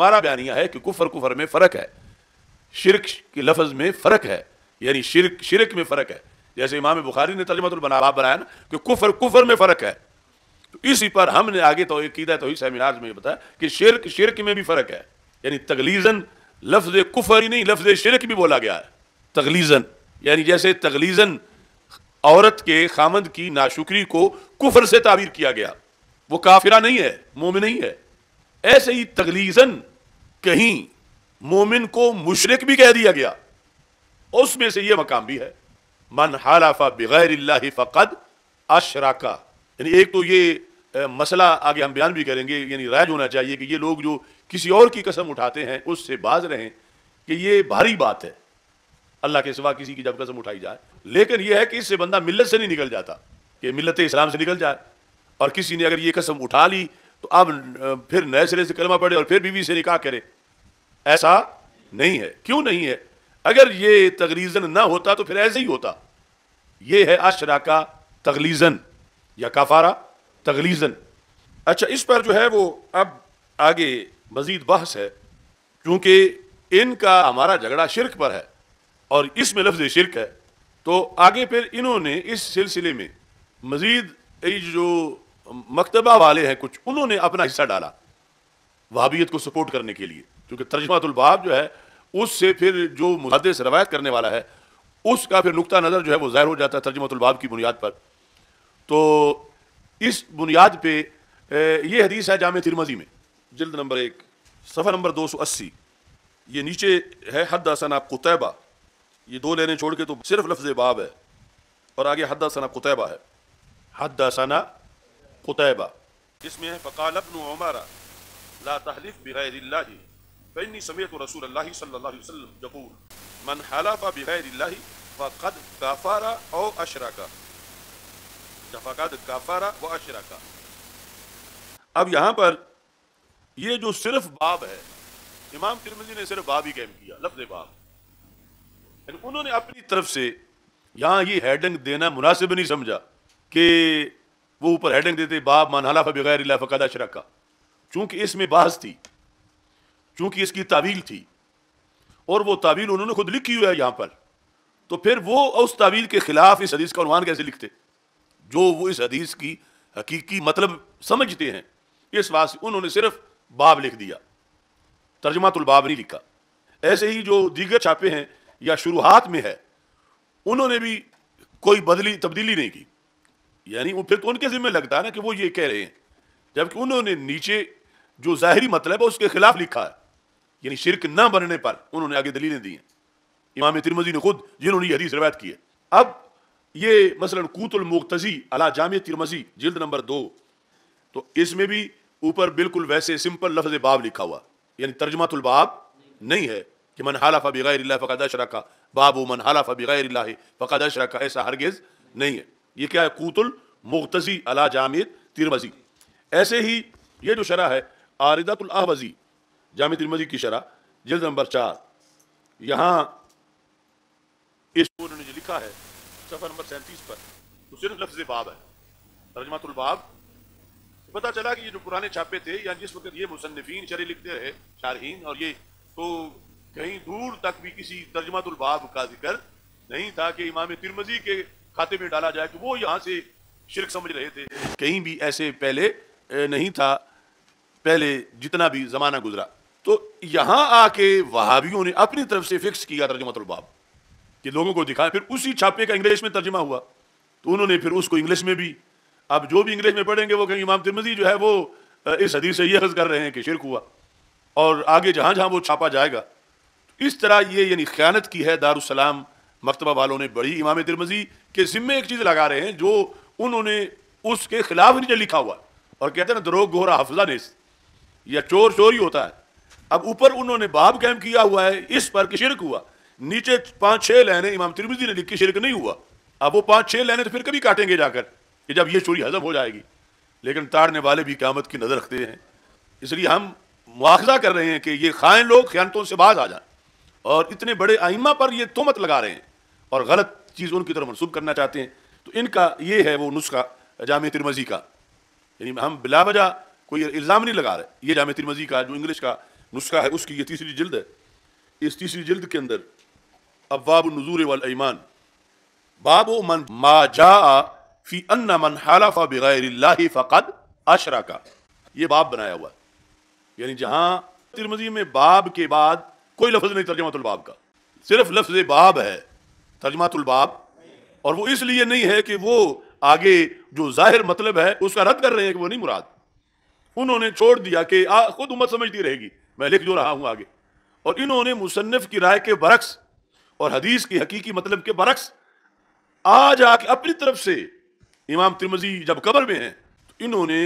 हमारा बयानिया है कि कुफर कुफर में फ़र्क है शिरक के लफज में फ़र्क है यानी शिरक शिरक में फ़र्क है जैसे इमाम बुखारी ने तर्जमतुलबनाब बनाया ना कि कुफर कुफर में फ़र्क है तो इसी पर हमने आगे तो कीदा तो सेमिनार में बताया कि शिरक शिरक में भी फ़र्क है यानी तगलीजन लफ्ज़ कुफर ही नहीं लफ्ज़ शिरक भी बोला गया है तगलीजन यानी जैसे तगलीजन औरत के खामद की नाशुक्री को कुफर से ताबीर किया गया वो काफिरा नहीं है मोम नहीं है ऐसे ही तगलीजन कहीं मोमिन को मुशरक भी कह दिया गया और उसमें से यह मकाम भी है मन हालाफा बगैर फ़कद अशराका यानी एक तो ये मसला आगे हम बयान भी करेंगे यानी राय होना चाहिए कि ये लोग जो किसी और की कसम उठाते हैं उससे बाज रहें कि ये भारी बात है अल्लाह के सिवा किसी की जब कसम उठाई जाए लेकिन यह है कि इससे बंदा मिलत से नहीं निकल जाता कि मिलत इस्लाम से निकल जाए और किसी ने अगर ये कसम उठा ली तो अब फिर नए सिरे से कलमा पढ़े और फिर बीवी से निकाह करे ऐसा नहीं है क्यों नहीं है अगर ये तगरीजन ना होता तो फिर ऐसे ही होता ये है अशरा का तगलीजन या काफारा तगलीजन अच्छा इस पर जो है वो अब आगे मजीद बहस है क्योंकि इनका हमारा झगड़ा शिरक पर है और इसमें लफ्ज़ शिरक है तो आगे फिर इन्होंने इस सिलसिले में मज़ीद जो मकतबा वाले हैं कुछ उन्होंने अपना हिस्सा डाला वहाबियत को सपोर्ट करने के लिए क्योंकि तर्जमातुलबाब जो है उससे फिर जो मुहदस रवायत करने वाला है उसका फिर नुकता नज़र जो है वो ज़ाहिर हो जाता है तर्जमतुलबाब की बुनियाद पर तो इस बुनियाद पर यह हदीस है जाम तिरमजी में जल्द नंबर एक सफर नंबर दो सौ अस्सी ये नीचे है हद कुतैबा ये दो लेने छोड़ के तो सिर्फ लफ्ज़ बाब है और आगे हद कुतैबा है हद कुतैबा इसमें है फ़काल अबन उमरा ला तहलिफ बग़ैर फ़नी समेत रसूल अल्लाह सल्लल्लाहु अलैहि वसल्लम यकूल मन हलाफा बग़ैर फ़कद काफारा और अशरका फ़कद काफारा व अशरका अब यहाँ पर यह जो सिर्फ बाब है इमाम तिरमिजी ने सिर्फ बाब ही कैम किया लफ्ज बाब उन्होंने अपनी तरफ से यहाँ ये हेडिंग देना मुनासिब नहीं समझा कि वो ऊपर हेडिंग देते बाब मान हला बगैर फ़कदा शरका चूंकि इसमें बहस थी चूंकि इसकी तावील थी और वो तावील उन्होंने खुद लिखी हुई है यहाँ पर तो फिर वो उस तावील के ख़िलाफ़ इस हदीस का अनवान कैसे लिखते जो वो इस हदीस की हकीकी मतलब समझते हैं इस बात से उन्होंने सिर्फ बाब लिख दिया तर्जमा तर्जमातुलबाब नहीं लिखा ऐसे ही जो दीगर छापे हैं या शुरुआत में है उन्होंने भी कोई बदली तब्दीली नहीं की यानी वो फिर तो उनके जिम्मे लगता है ना कि वो ये कह रहे हैं जबकि उन्होंने नीचे जो ज़ाहरी मतलब है उसके खिलाफ लिखा है यानी शिरक न बनने पर उन्होंने आगे दलीलें दी हैं इमाम तिरमजी ने खुद जिन्होंने ये हदीस रवायत की है अब ये मसलन कूतुल कूतुलमुख्तजी अला जाम तिरमजी जिल्द नंबर दो तो इसमें भी ऊपर बिल्कुल वैसे सिंपल लफ्ज बाब लिखा हुआ यानी तर्जमातुलबाब नहीं है कि मन हालाफा बिगैर फ़कद अशरा बाबू मन हालाफा बिगैर फ़कद अशरा ऐसा हरगज़ नहीं है ये क्या है कूतुल मुख्तजी अला जामिर तिरमजी ऐसे ही ये जो शरा है आरिदातुल जाम तिरमजी की शरा जल्द नंबर चार यहाँ इस ने जो लिखा है सफ़र नंबर सैंतीस पर तो सिर्फ लफ्ज बाब है तर्जमातुलबाब तो पता चला कि ये जो पुराने छापे थे या जिस वक्त ये मुसनफिन शरी लिखते रहे शारहीन और ये तो कहीं दूर तक भी किसी तर्जमातुलबाब का जिक्र नहीं था कि इमाम तिरमजी के खाते में डाला जाए कि वो यहाँ से शिरक समझ रहे थे कहीं भी ऐसे पहले नहीं था पहले जितना भी ज़माना गुजरा तो यहाँ आके वहावियों ने अपनी तरफ से फिक्स किया तर्जमतुलबाब कि लोगों को दिखाया फिर उसी छापे का इंग्लिश में तर्जमा हुआ तो उन्होंने फिर उसको इंग्लिश में भी अब जो भी इंग्लिश में पढ़ेंगे वो कहेंगे इमाम तिरमजी जो है वो इस हदीस से ये हज कर रहे हैं कि शिरक हुआ और आगे जहाँ जहाँ वो छापा जाएगा तो इस तरह ये यानी ख्यानत की है दारुसलाम मकतबा वालों ने बड़ी इमाम तिरमजी के जिम्मे एक चीज़ लगा रहे हैं जो उन्होंने उसके खिलाफ नीचे लिखा हुआ और कहते हैं ना दरोग गोहरा हफजा ने या चोर चोरी होता है अब ऊपर उन्होंने बाब कैम किया हुआ है इस पर कि शिरक हुआ नीचे पाँच छः लाइने इमाम तिरमिजी ने लिखी शिरक नहीं हुआ अब वो पाँच छः लाइने तो फिर कभी काटेंगे जाकर कि जब ये चोरी हजम हो जाएगी लेकिन ताड़ने वाले भी क्यामत की नज़र रखते हैं इसलिए हम मुआवजा कर रहे हैं कि ये खाएं लोग ख्यानतों से बाज आ जाए और इतने बड़े आइमा पर ये तोमत लगा रहे हैं और गलत चीज़ उनकी तरफ मनसूब करना चाहते हैं तो इनका ये है वो नुस्खा जाम तिरमजी का यानी हम बिला वजह कोई इल्ज़ाम नहीं लगा रहे ये जाम तिरमजी का जो इंग्लिश का नुस्खा है उसकी ये तीसरी जल्द है इस तीसरी जल्द के अंदर अबाब नजूर वालईमान बाब मन मा जा फ़ी अन्ना मन हालाफा बग़ैर फ़कद अशरा का ये बाब बनाया हुआ है यानी जहाँ तिरमजी में बाब के बाद कोई लफ्ज़ नहीं तर्जमातुल बाब का सिर्फ लफ्ज़ बाब है तर्जमातुलबाब और वो इसलिए नहीं है कि वो आगे जो जाहिर मतलब है उसका रद्द कर रहे हैं कि वो नहीं मुराद उन्होंने छोड़ दिया कि आ, खुद उम्मत समझती रहेगी मैं लिख जो रहा हूँ आगे और इन्होंने मुसनफ़ की राय के बरक्स और हदीस की हकीकी मतलब के बरक्स आज आके अपनी तरफ से इमाम त्रिमजी जब कबर में हैं तो इन्होंने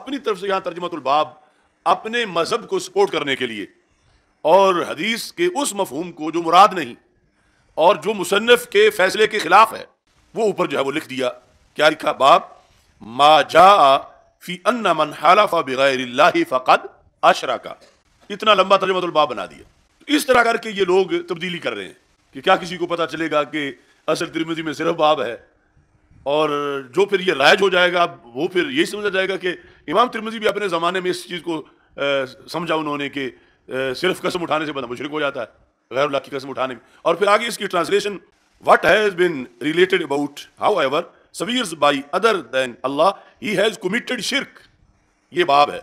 अपनी तरफ से यहाँ तर्जमतुलबाब अपने मजहब को सपोर्ट करने के लिए और हदीस के उस मफहूम को जो मुराद नहीं और जो मुसनफ़ के फैसले के ख़िलाफ़ है वो ऊपर जो है वो लिख दिया क्या लिखा बाप मा जा फ़ी अन्ना मन हालाफ़ा बग़ैर फ़कद आशरा का इतना लंबा तर्जमतलबाब बना दिया तो इस तरह करके ये लोग तब्दीली कर रहे हैं कि क्या किसी को पता चलेगा कि असल तिरमिजी में सिर्फ बाब है और जो फिर ये रायज हो जाएगा वो फिर यही समझा जाएगा कि इमाम तिरमिजी भी अपने ज़माने में इस चीज़ को समझा उन्होंने कि सिर्फ कसम उठाने से बंदा मुशरक हो जाता है गैर की कसम उठाने में और फिर आगे इसकी translation what has been related about whoever सबीर by other than Allah he has committed शिरक ये बाब है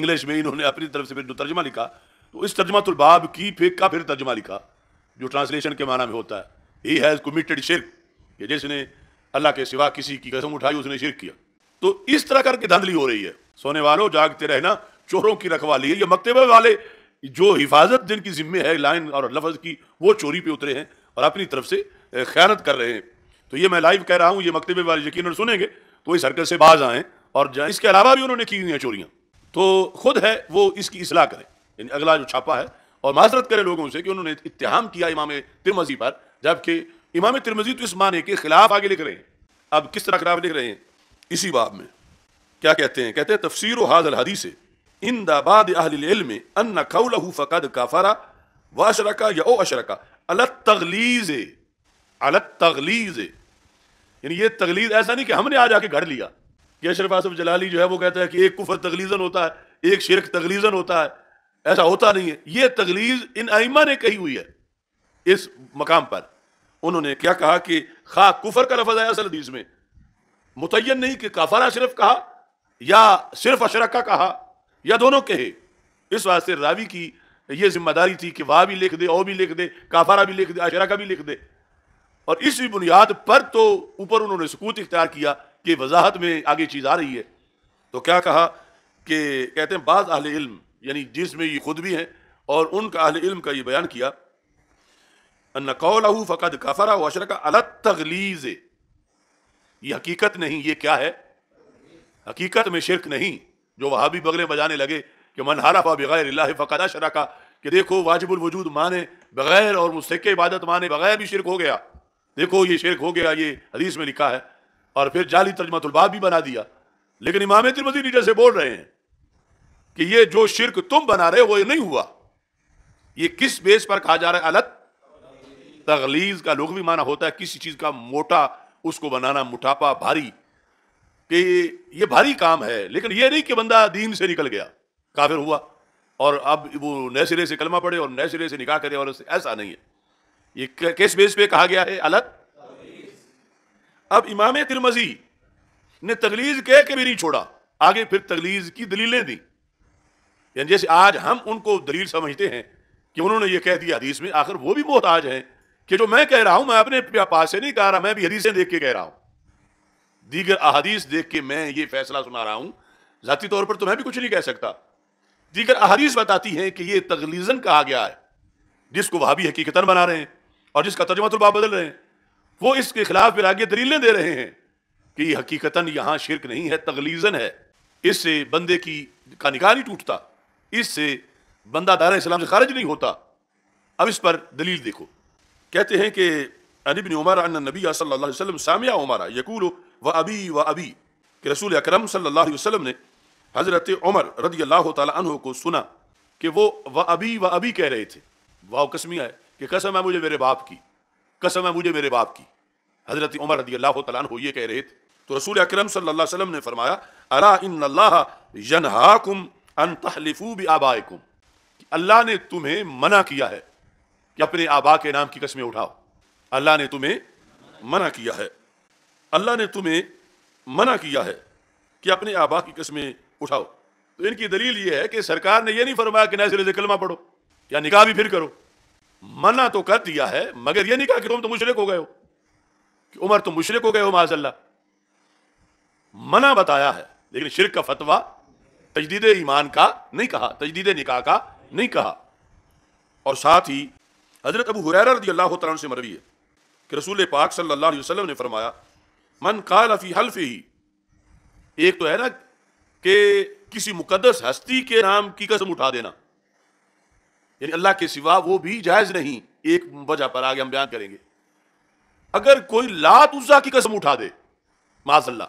इंग्लिश में इन्होंने अपनी तरफ से फिर जो तर्जमा लिखा तो इस बाब की फेक का फिर तर्जमा लिखा जो ट्रांसलेशन के माना में होता है ही हैज़ कमिटेड शिरक ये जिसने अल्लाह के सिवा किसी की कसम उठाई उसने शिरक किया तो इस तरह करके धांधली हो रही है सोने वालों जागते रहना चोरों की रखवाली है ये मकतबे वाले जो हिफाजत जिनकी जिम्मे है लाइन और लफज की वो चोरी पे उतरे हैं और अपनी तरफ से ख्यात कर रहे हैं तो ये मैं लाइव कह रहा हूँ ये मकतबे वाले यकीन सुनेंगे तो इस हरकत से बाज आएँ और इसके अलावा भी उन्होंने की हुई हैं चोरियाँ तो खुद है वो इसकी असलाह करें यानी अगला जो छापा है और माजरत करें लोगों से कि उन्होंने इतहाम किया इमाम तिरमजी पर जबकि इमाम तिरमजी तो इस माने के खिलाफ आगे लिख रहे हैं अब किस तरह खिलाफ लिख रहे हैं इसी बाब में क्या कहते हैं कहते हैं तफसर हाजल हदीसें इंदाबाद अहल अन्न कौलहू फ़कद काफरा व अशरका या ओ अशरका अलत तगलीज़ अलत तगलीज़ यानी ये तगलीज ऐसा नहीं कि हमने आज आके गढ़ लिया कि अशरफ आसफ जलाली जो है वो कहता है कि एक कुफर तगलीजन होता है एक शिरक तगलीजन होता है ऐसा होता नहीं है ये तगलीज इन आइमा ने कही हुई है इस मकाम पर उन्होंने क्या कहा कि खा कुफर का लफज आया असल में मुतन नहीं कि काफरा सिर्फ कहा या सिर्फ अशरक का कहा या दोनों कहे इस वास्ते रावी की यह जिम्मेदारी थी कि वाह भी लिख दे ओ भी लिख दे काफारा भी लिख दे अशरा का भी लिख दे और इसी बुनियाद पर तो ऊपर उन्होंने सकूत इख्तियार किया कि वजाहत में आगे चीज़ आ रही है तो क्या कहा कि कहते हैं बाज़ अहल इल्म यानी जिसमें ये खुद भी हैं और उनका अहल इल्म का ये बयान किया नकौलहू फ़कद काफरा वशर का अलग तगलीज़ ये हकीकत नहीं ये क्या है हकीकत में शिरक नहीं जो वहाँ भी बगले बजाने लगे कि मन पा बगैर फ़कदा शरका कि देखो वाजिबुल वजूद माने बगैर और मुस्तक इबादत माने बगैर भी शिरक हो गया देखो ये शिरक हो गया ये हदीस में लिखा है और फिर जाली तर्जमतुलबाब भी बना दिया लेकिन इमाम नीचे जैसे बोल रहे हैं कि ये जो शिरक तुम बना रहे हो ये नहीं हुआ ये किस बेस पर कहा जा रहा है अलग तगलीज का लोग भी माना होता है किसी चीज़ का मोटा उसको बनाना मोटापा भारी कि ये भारी काम है लेकिन ये नहीं कि बंदा दीन से निकल गया काफिर हुआ और अब वो नए सिरे से कलमा पड़े और नए सिरे से निकाह करे और ऐसा नहीं है ये किस बेस पे कहा गया है अलग अब इमाम तिरमजी ने तगलीज कह के भी नहीं छोड़ा आगे फिर तगलीज की दलीलें दी यानी जैसे आज हम उनको दलील समझते हैं कि उन्होंने ये कह दिया हदीस में आखिर वो भी मोहताज हैं कि जो मैं कह रहा हूं मैं अपने पास से नहीं कह रहा मैं भी हदीसें देख के कह रहा हूं दीगर अहादीस देख के मैं ये फैसला सुना रहा हूँ ज़ाती तौर पर तुम्हें तो भी कुछ नहीं कह सकता दीगर अहादीस बताती हैं कि ये तगलीजन कहा गया है जिसको वह भी हकीकतन बना रहे हैं और जिसका तर्जमा तो बदल रहे हैं वो इसके खिलाफ फिर आगे दलीलें दे रहे हैं कि हकीकतन यहाँ शिरक नहीं है तगलीजन है इससे बंदे की का निकाह नहीं टूटता इससे बंदा दार इस्लाम से खारिज नहीं होता अब इस पर दलील देखो कहते हैं कि अन इब्न उमर अन नबी सल्लल्लाहु अलैहि वसल्लम सामिया उमर यकूल व अबी व अबी कि रसूल अकरम सल्लल्लाहु अलैहि वसल्लम ने हज़रत उमर रदी अल्लाह तह को सुना कि वो व अबी व अबी कह रहे थे वाह कसमिया है कि कसम है मुझे मेरे बाप की कसम है मुझे मेरे बाप की हज़रत उमर रदी अल्लाह तह ये कह रहे थे तो रसूल अक्रम सल्ला वसम ने फरमाया अला इन यनहाकुम अन तहलिफू भी आबाकुम अल्लाह ने तुम्हें मना किया है कि अपने आबा के नाम की कस्में उठाओ अल्लाह ने तुम्हें मना किया है अल्लाह ने तुम्हें मना किया है कि अपने आबा की कस्में उठाओ तो इनकी दलील ये है कि सरकार ने यह नहीं फरमाया कि नैसे कलमा पढ़ो या निकाह भी फिर करो मना तो कर दिया है मगर यह नहीं कहा कि तुम तो मुशरक हो गए हो कि उमर तुम तो मुशरक हो गए हो माजल्ला मना बताया है लेकिन शिरक का फतवा तजदीद ईमान का नहीं कहा तजदीद निकाह का नहीं कहा और साथ ही हजरत अबू हुरैर अल्लाह तला से मरवी है कि रसूल पाक सल्लल्लाहु अलैहि वसल्लम ने फरमाया मन काल अफी हल्फ ही एक तो है ना कि किसी मुकदस हस्ती के नाम की कसम उठा देना यानी अल्लाह के सिवा वो भी जायज़ नहीं एक वजह पर आगे हम बयान करेंगे अगर कोई लात उजा की कसम उठा दे माजल्ला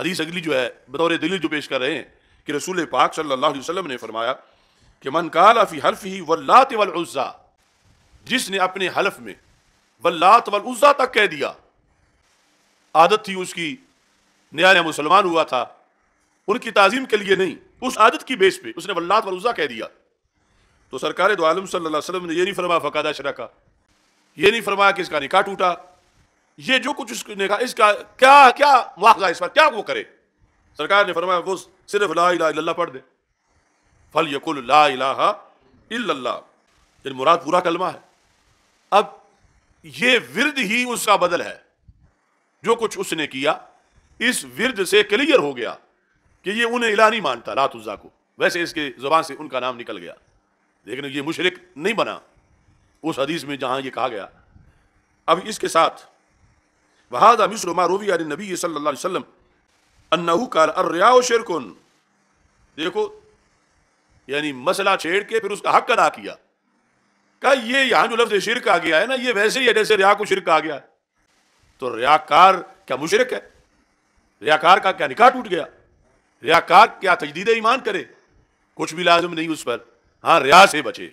अदीस अगली जो है बतौर दिल्ली जो पेश कर रहे हैं कि रसूल पाक सल्लल्लाहु अलैहि वसल्लम ने फरमाया कि मन काला फी हल्फ ही वल्लात वल उज़ा जिसने अपने हल्फ में वल्लात वल उज़ा तक कह दिया आदत थी उसकी नया नया मुसलमान हुआ था उनकी ताजीम के लिए नहीं उस आदत की बेस पे उसने वल्लात वल उज़ा कह दिया तो सरकार दो आलम सल्लल्लाहु अलैहि वसल्लम ने यह नहीं फरमाया फ़कादा शरा ये नहीं फरमाया कि इसका निकाह टूटा ये जो कुछ उसने कहा इसका क्या क्या मुआवजा इस पर क्या वो करे सरकार ने फरमाया वो सिर्फ ला इला पढ़ दे फल यकुल ला इला मुराद पूरा कलमा है अब ये विरद ही उसका बदल है जो कुछ उसने किया इस विरद से क्लियर हो गया कि ये उन्हें इला नहीं मानता लातुजा को वैसे इसके ज़बान से उनका नाम निकल गया लेकिन ये मुशरक नहीं बना उस हदीस में जहां ये कहा गया अब इसके साथ वहादा मिस्र मारूवी अरे नबी सल्लाम वसम अन्नहू काल शेरकुन देखो यानी मसला छेड़ के फिर उसका हक अदा किया कहा ये यहाँ जो लफ्ज शिरक आ गया है ना ये वैसे ही है जैसे रिया को शिरक आ गया तो रियाकार क्या मुशरक है रियाकार का क्या निकाह टूट गया रियाकार क्या तजदीद ईमान करे कुछ भी लाजम नहीं उस पर हाँ रिया से बचे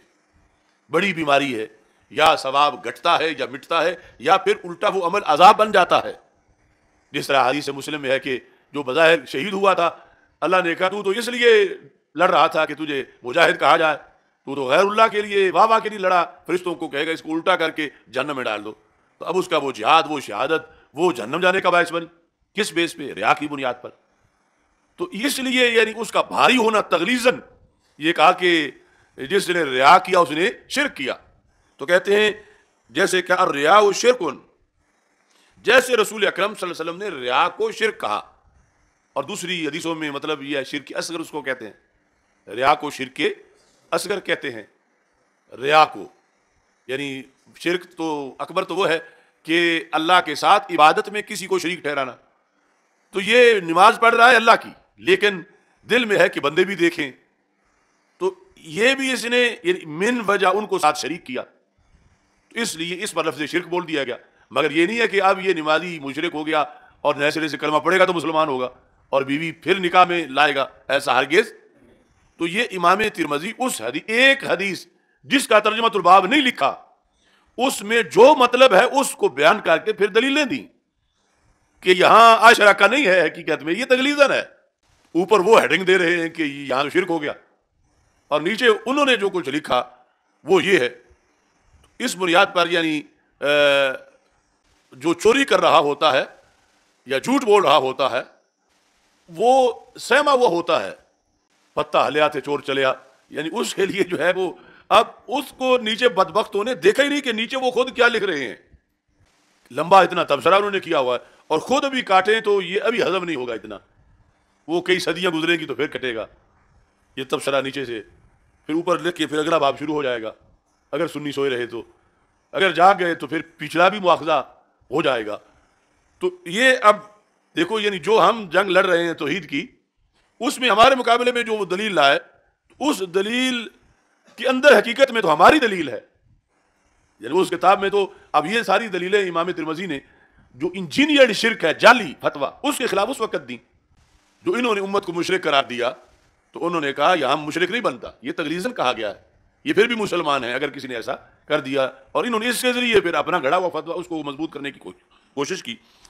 बड़ी बीमारी है या सवाब घटता है या मिटता है या फिर उल्टा वो अमल अजाब बन जाता है जिस तरह से मुस्लिम है कि जो बज़ाहिर शहीद हुआ था अल्लाह ने कहा तू तो इसलिए लड़ रहा था कि तुझे मुजाहिद कहा जाए तू तो गैरुल्ला के लिए वाह वाह के लिए लड़ा फरिश्तों को कहेगा इसको उल्टा करके जन्म में डाल दो तो अब उसका वो जिहाद वो शहादत वो जन्म जाने का बायस बनी किस बेस पे रिया की बुनियाद पर तो इसलिए यानी उसका भारी होना तगलीजन ये कहा कि जिसने रिया किया उसने शिर किया तो कहते हैं जैसे क्या रिया शिर कौन जैसे रसूल अक्रम वसल्लम ने रिया को शिर कहा और दूसरी हदीसों में मतलब यह की असगर उसको कहते हैं रिया को शिर के असगर कहते हैं रिया को यानी शिरक तो अकबर तो वो है कि अल्लाह के साथ इबादत में किसी को शरीक ठहराना तो ये नमाज पढ़ रहा है अल्लाह की लेकिन दिल में है कि बंदे भी देखें तो ये भी इसने मिन वजह उनको साथ शरीक किया तो इसलिए इस पर लफ्ज शिरक बोल दिया गया मगर ये नहीं है कि अब ये नमाजी मुशरक हो गया और नए सिरे से कलमा पड़ेगा तो मुसलमान होगा और बीवी फिर निकाह में लाएगा ऐसा हरगेज़ तो ये इमाम तिरमजी उस हदी, एक हदीस जिसका तर्जमा तुलबाब नहीं लिखा उसमें जो मतलब है उसको बयान करके फिर दलीलें दी कि यहां आशरा का नहीं है हकीकत में ये तगलीजन है ऊपर वो हेडिंग दे रहे हैं कि यहां तो शिरक हो गया और नीचे उन्होंने जो कुछ लिखा वो ये है इस बुनियाद पर यानी जो चोरी कर रहा होता है या झूठ बोल रहा होता है वो सहमा वो होता है पत्ता हल्या थे चोर चलिया यानी उसके लिए जो है वो अब उसको नीचे बदबख्तों ने देखा ही नहीं कि नीचे वो खुद क्या लिख रहे हैं लंबा इतना तबसरा उन्होंने किया हुआ है और खुद अभी काटे तो ये अभी हजम नहीं होगा इतना वो कई सदियां गुजरेंगी तो फिर कटेगा ये तबसरा नीचे से फिर ऊपर लिख के फिर अगला भाव शुरू हो जाएगा अगर सुन्नी सोए रहे तो अगर जा गए तो फिर पिछला भी मुआवजा हो जाएगा तो ये अब देखो यानी जो हम जंग लड़ रहे हैं तोहीद की उसमें हमारे मुकाबले में जो वो दलील लाए उस दलील के अंदर हकीकत में तो हमारी दलील है यानी उस किताब में तो अब ये सारी दलीलें इमाम तिरमजी ने जो इंजीनियर्ड शिरक है जाली फतवा उसके खिलाफ उस वक्त दी जो इन्होंने उम्मत को मुशरक करार दिया तो उन्होंने कहा हम मुशरक नहीं बनता ये तकरीजन कहा गया है ये फिर भी मुसलमान है अगर किसी ने ऐसा कर दिया और इन्होंने इसके जरिए फिर अपना घड़ा हुआ फतवा उसको मजबूत करने की कोशिश की